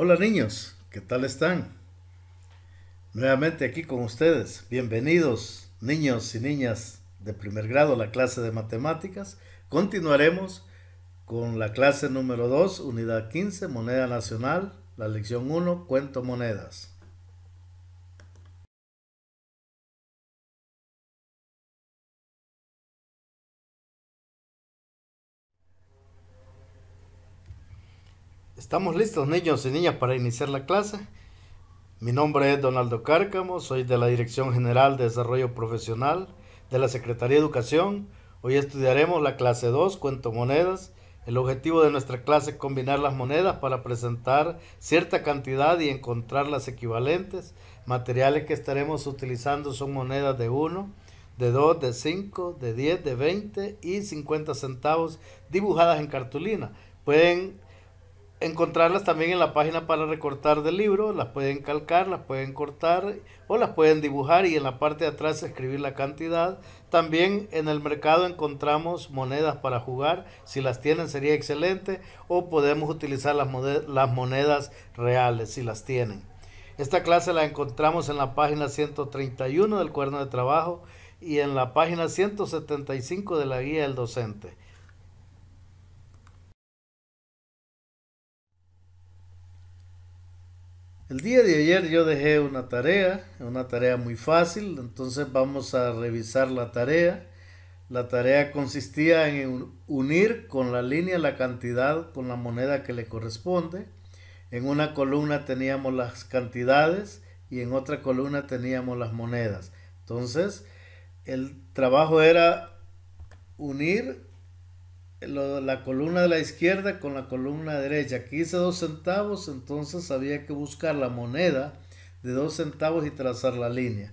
Hola niños, ¿qué tal están? Nuevamente aquí con ustedes. Bienvenidos niños y niñas de primer grado a la clase de matemáticas. Continuaremos con la clase número 2, unidad 15, moneda nacional, la lección 1, cuento monedas. Estamos listos niños y niñas para iniciar la clase. Mi nombre es Donaldo Cárcamo, soy de la Dirección General de Desarrollo Profesional de la Secretaría de Educación. Hoy estudiaremos la clase 2, cuento monedas. El objetivo de nuestra clase es combinar las monedas para presentar cierta cantidad y encontrar las equivalentes. Materiales que estaremos utilizando son monedas de 1, de 2, de 5, de 10, de 20 y 50 centavos dibujadas en cartulina. Pueden encontrarlas también en la página para recortar del libro, las pueden calcar, las pueden cortar o las pueden dibujar y en la parte de atrás escribir la cantidad. También en el mercado encontramos monedas para jugar, si las tienen sería excelente o podemos utilizar las, las monedas reales si las tienen. Esta clase la encontramos en la página 131 del cuerno de trabajo y en la página 175 de la guía del docente. El día de ayer yo dejé una tarea, una tarea muy fácil, entonces vamos a revisar la tarea. La tarea consistía en unir con la línea la cantidad con la moneda que le corresponde. En una columna teníamos las cantidades y en otra columna teníamos las monedas. Entonces, el trabajo era unir la columna de la izquierda con la columna derecha. Aquí hice dos centavos, entonces había que buscar la moneda de dos centavos y trazar la línea.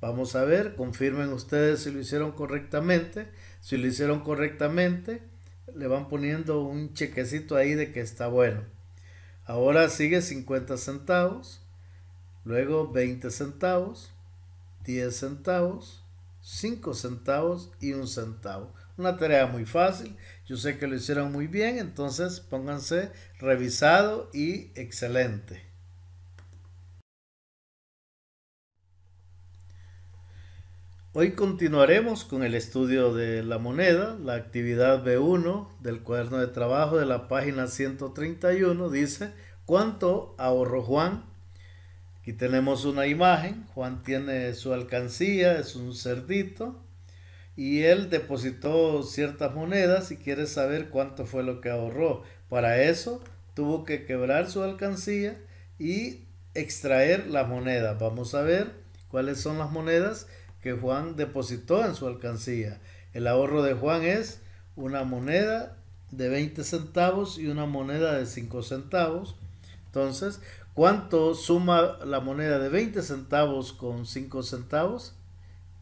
Vamos a ver, confirmen ustedes si lo hicieron correctamente. Si lo hicieron correctamente, le van poniendo un chequecito ahí de que está bueno. Ahora sigue 50 centavos, luego 20 centavos, 10 centavos, 5 centavos y 1 centavo. Una tarea muy fácil. Yo sé que lo hicieron muy bien, entonces pónganse revisado y excelente. Hoy continuaremos con el estudio de la moneda, la actividad B1 del cuaderno de trabajo de la página 131 dice, ¿cuánto ahorro Juan? Aquí tenemos una imagen, Juan tiene su alcancía, es un cerdito, y él depositó ciertas monedas y quiere saber cuánto fue lo que ahorró. Para eso tuvo que quebrar su alcancía y extraer las monedas. Vamos a ver cuáles son las monedas que Juan depositó en su alcancía. El ahorro de Juan es una moneda de 20 centavos y una moneda de 5 centavos. Entonces, ¿cuánto suma la moneda de 20 centavos con 5 centavos?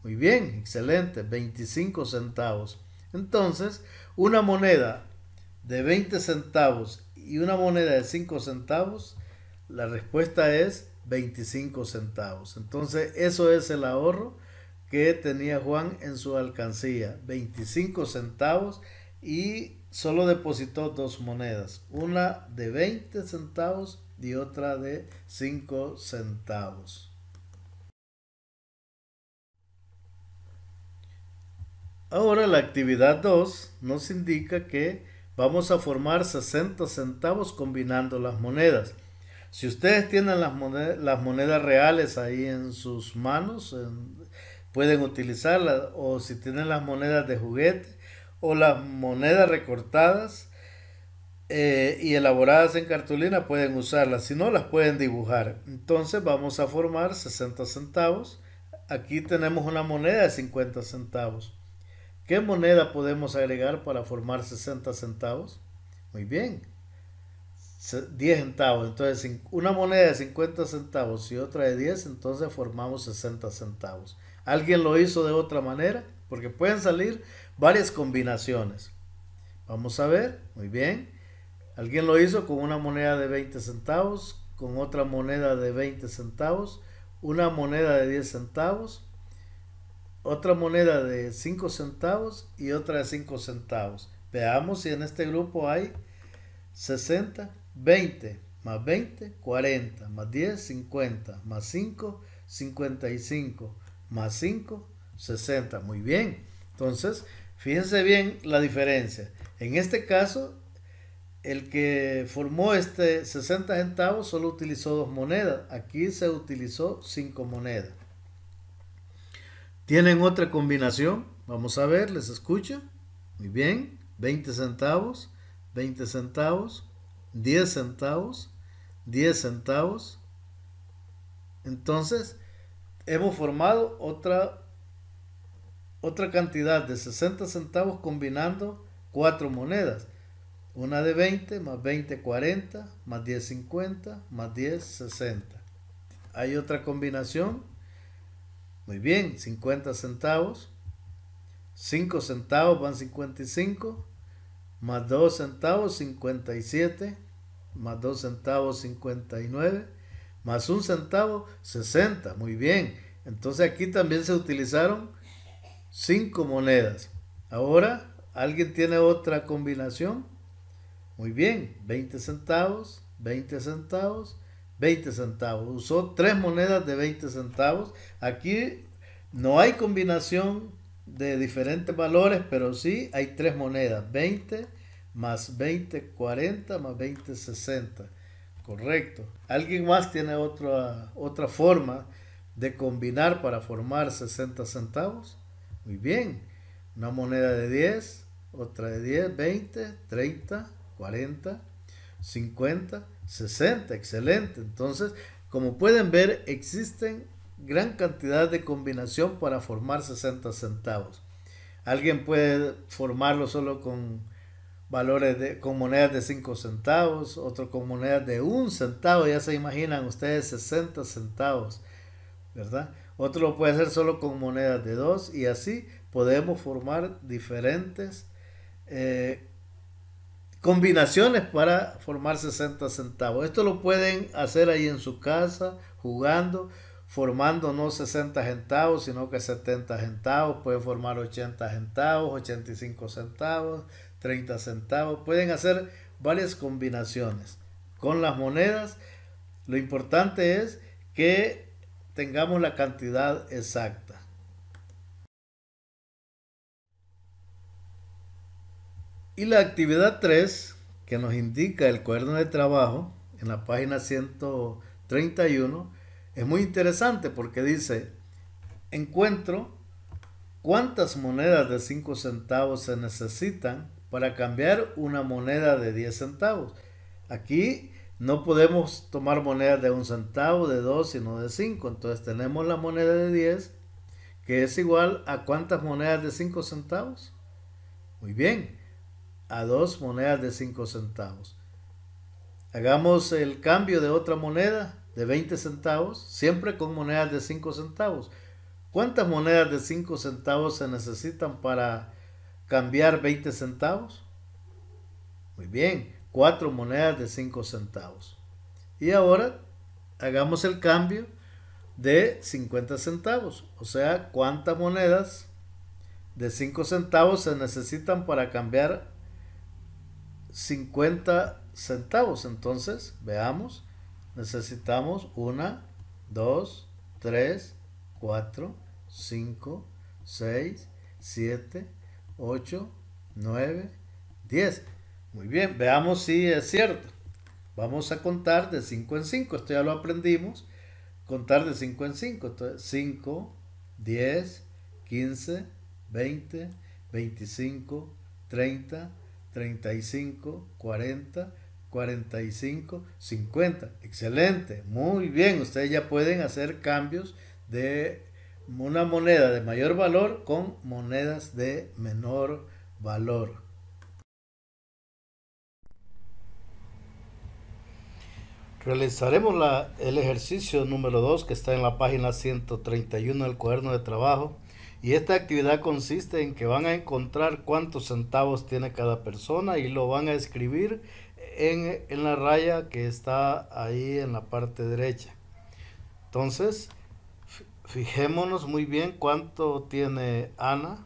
Muy bien, excelente, 25 centavos. Entonces, una moneda de 20 centavos y una moneda de 5 centavos, la respuesta es 25 centavos. Entonces, eso es el ahorro que tenía Juan en su alcancía, 25 centavos y solo depositó dos monedas, una de 20 centavos y otra de 5 centavos. Ahora la actividad 2 nos indica que vamos a formar 60 centavos combinando las monedas. Si ustedes tienen las monedas, reales ahí en sus manos, pueden utilizarlas. O si tienen las monedas de juguete o las monedas recortadas eh, y elaboradas en cartulina, pueden usarlas. Si no, las pueden dibujar. Entonces vamos a formar 60 centavos. Aquí tenemos una moneda de 50 centavos. ¿Qué moneda podemos agregar para formar 60 centavos? Muy bien. 10 centavos. Entonces, una moneda de 50 centavos y otra de 10, entonces formamos 60 centavos. ¿Alguien lo hizo de otra manera? Porque pueden salir varias combinaciones. Vamos a ver. Muy bien. Alguien lo hizo con una moneda de 20 centavos, con otra moneda de 20 centavos, una moneda de 10 centavos, otra moneda de 5 centavos y otra de 5 centavos. Veamos si en este grupo hay 60, 20, más 20, 40, más 10, 50, más 5, 55, más 5, 60. Muy bien. Entonces, fíjense bien la diferencia. En este caso, el que formó este 60 centavos solo utilizó dos monedas. Aquí se utilizó cinco monedas. ¿Tienen otra combinación? Vamos a ver, les escucho. Muy bien, 20 centavos, 20 centavos, 10 centavos, 10 centavos. Entonces, hemos formado otra, otra cantidad de 60 centavos combinando cuatro monedas. Una de 20, más 20, 40, más 10, 50, más 10, 60. Hay otra combinación muy bien, 50 centavos. 5 centavos van 55, más 2 centavos 57, más 2 centavos 59, más 1 centavo 60. Muy bien, entonces aquí también se utilizaron 5 monedas. Ahora, ¿alguien tiene otra combinación? Muy bien, 20 centavos, 20 centavos, 20 centavos. Usó tres monedas de 20 centavos. Aquí no hay combinación de diferentes valores, pero sí hay tres monedas. 20 más 20, 40 más 20, 60. Correcto. ¿Alguien más tiene otra, otra forma de combinar para formar 60 centavos? Muy bien. Una moneda de 10, otra de 10, 20, 30, 40. 50, 60. Excelente. Entonces, como pueden ver, existen gran cantidad de combinación para formar 60 centavos. Alguien puede formarlo solo con valores de, con monedas de 5 centavos, otro con monedas de 1 centavo, ya se imaginan ustedes 60 centavos, ¿verdad? Otro lo puede hacer solo con monedas de 2 y así podemos formar diferentes eh, combinaciones para formar 60 centavos. Esto lo pueden hacer ahí en su casa, jugando, formando no 60 centavos, sino que 70 centavos, pueden formar 80 centavos, 85 centavos, 30 centavos, pueden hacer varias combinaciones con las monedas. Lo importante es que tengamos la cantidad exacta. Y la actividad 3, que nos indica el cuaderno de trabajo, en la página 131, es muy interesante porque dice, encuentro cuántas monedas de 5 centavos se necesitan para cambiar una moneda de 10 centavos. Aquí no podemos tomar monedas de 1 centavo, de 2, sino de 5. Entonces tenemos la moneda de 10, que es igual a cuántas monedas de 5 centavos. Muy bien a dos monedas de 5 centavos. Hagamos el cambio de otra moneda de 20 centavos, siempre con monedas de 5 centavos. ¿Cuántas monedas de 5 centavos se necesitan para cambiar 20 centavos? Muy bien, Cuatro monedas de 5 centavos. Y ahora hagamos el cambio de 50 centavos, o sea, cuántas monedas de 5 centavos se necesitan para cambiar 50 centavos. Entonces, veamos, necesitamos 1, 2, 3, 4, 5, 6, 7, 8, 9, 10. Muy bien, veamos si es cierto. Vamos a contar de 5 en 5, esto ya lo aprendimos. Contar de 5 en 5, 5, 10, 15, 20, 25, 30, 35, 40, 45, 50. Excelente, muy bien. Ustedes ya pueden hacer cambios de una moneda de mayor valor con monedas de menor valor. Realizaremos el ejercicio número 2 que está en la página 131 del cuaderno de trabajo y esta actividad consiste en que van a encontrar cuántos centavos tiene cada persona y lo van a escribir en, la raya que está ahí en la parte derecha. Entonces, fijémonos muy bien cuánto tiene Ana.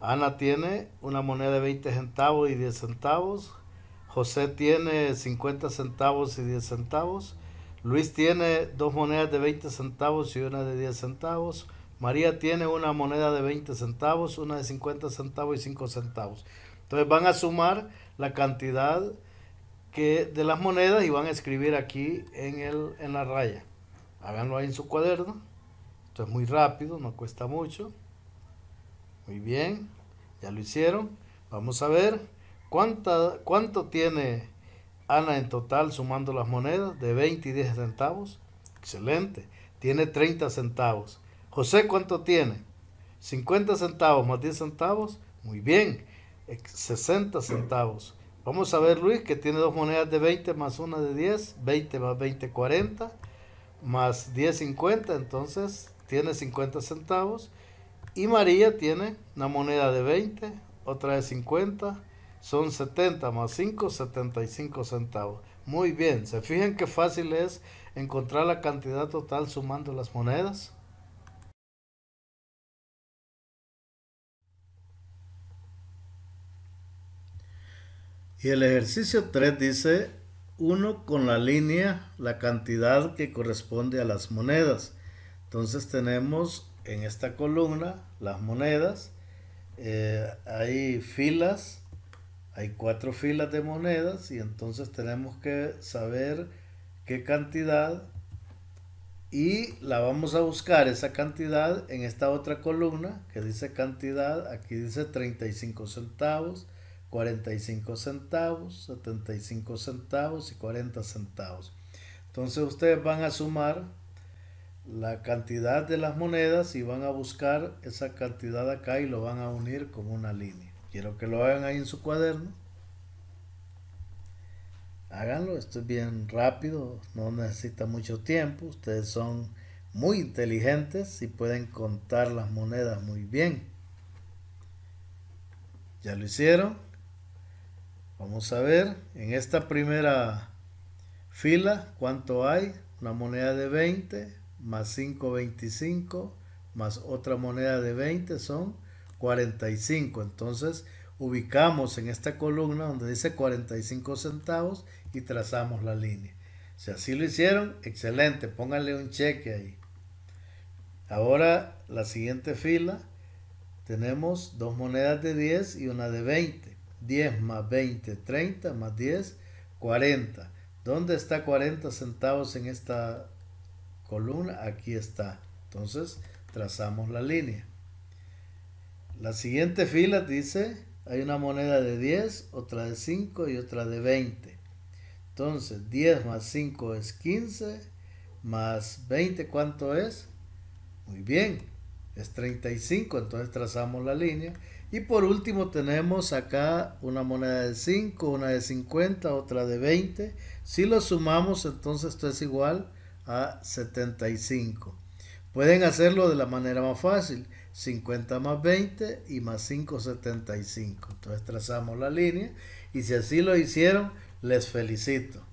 Ana tiene una moneda de 20 centavos y 10 centavos. José tiene 50 centavos y 10 centavos. Luis tiene dos monedas de 20 centavos y una de 10 centavos. María tiene una moneda de 20 centavos, una de 50 centavos y 5 centavos. Entonces van a sumar la cantidad que, de las monedas y van a escribir aquí en, el, en la raya. Háganlo ahí en su cuaderno. Esto es muy rápido, no cuesta mucho. Muy bien, ya lo hicieron. Vamos a ver cuánta, cuánto tiene Ana en total sumando las monedas de 20 y 10 centavos. Excelente, tiene 30 centavos. José, ¿cuánto tiene? 50 centavos más 10 centavos. Muy bien. 60 centavos. Vamos a ver, Luis, que tiene dos monedas de 20 más una de 10. 20 más 20, 40. Más 10, 50. Entonces, tiene 50 centavos. Y María tiene una moneda de 20, otra de 50. Son 70 más 5, 75 centavos. Muy bien, ¿se fijan qué fácil es encontrar la cantidad total sumando las monedas? Y el ejercicio 3 dice, uno con la línea, la cantidad que corresponde a las monedas. Entonces tenemos en esta columna las monedas, eh, hay filas, hay cuatro filas de monedas y entonces tenemos que saber qué cantidad y la vamos a buscar esa cantidad en esta otra columna que dice cantidad, aquí dice 35 centavos, 45 centavos, 75 centavos y 40 centavos. Entonces ustedes van a sumar la cantidad de las monedas y van a buscar esa cantidad acá y lo van a unir como una línea. Quiero que lo hagan ahí en su cuaderno. Háganlo, esto es bien rápido, no necesita mucho tiempo. Ustedes son muy inteligentes y pueden contar las monedas muy bien. ¿Ya lo hicieron? Vamos a ver en esta primera fila cuánto hay. Una moneda de 20 más 525 más otra moneda de 20 son 45. Entonces ubicamos en esta columna donde dice 45 centavos y trazamos la línea. Si así lo hicieron, excelente, pónganle un cheque ahí. Ahora la siguiente fila tenemos dos monedas de 10 y una de 20. 10 más 20, 30 más 10, 40. ¿Dónde está 40 centavos en esta columna? Aquí está. Entonces, trazamos la línea. La siguiente fila dice, hay una moneda de 10, otra de 5 y otra de 20. Entonces, 10 más 5 es 15, más 20, ¿cuánto es? Muy bien, es 35, entonces trazamos la línea y por último tenemos acá una moneda de 5, una de 50, otra de 20. Si lo sumamos, entonces esto es igual a 75. Pueden hacerlo de la manera más fácil. 50 más 20 y más 5, 75. Entonces trazamos la línea y si así lo hicieron, les felicito.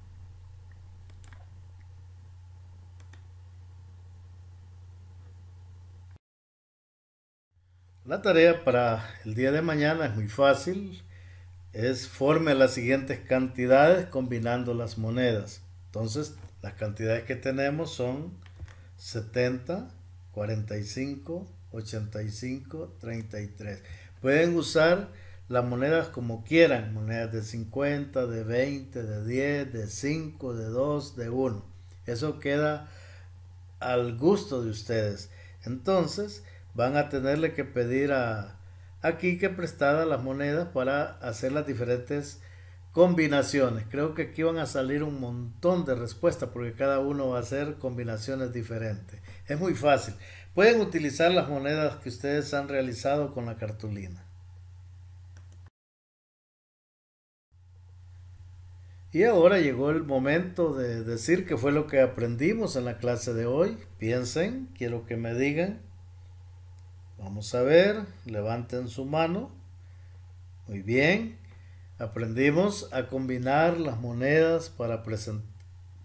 La tarea para el día de mañana es muy fácil. Es forme las siguientes cantidades combinando las monedas. Entonces, las cantidades que tenemos son 70, 45, 85, 33. Pueden usar las monedas como quieran, monedas de 50, de 20, de 10, de 5, de 2, de 1. Eso queda al gusto de ustedes. Entonces, van a tenerle que pedir a, aquí que prestada las monedas para hacer las diferentes combinaciones. Creo que aquí van a salir un montón de respuestas porque cada uno va a hacer combinaciones diferentes. Es muy fácil. Pueden utilizar las monedas que ustedes han realizado con la cartulina. Y ahora llegó el momento de decir qué fue lo que aprendimos en la clase de hoy. Piensen, quiero que me digan Vamos a ver, levanten su mano. Muy bien. Aprendimos a combinar las monedas para,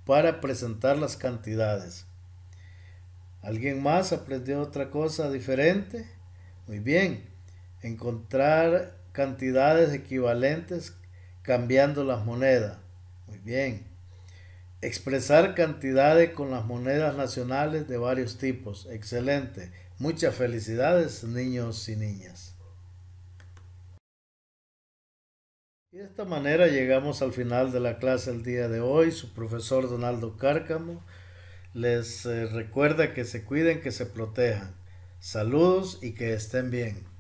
para presentar las cantidades. ¿Alguien más aprendió otra cosa diferente? Muy bien. Encontrar cantidades equivalentes cambiando las monedas. Muy bien. Expresar cantidades con las monedas nacionales de varios tipos. Excelente. Muchas felicidades niños y niñas. de esta manera llegamos al final de la clase el día de hoy. Su profesor Donaldo Cárcamo les eh, recuerda que se cuiden, que se protejan. Saludos y que estén bien.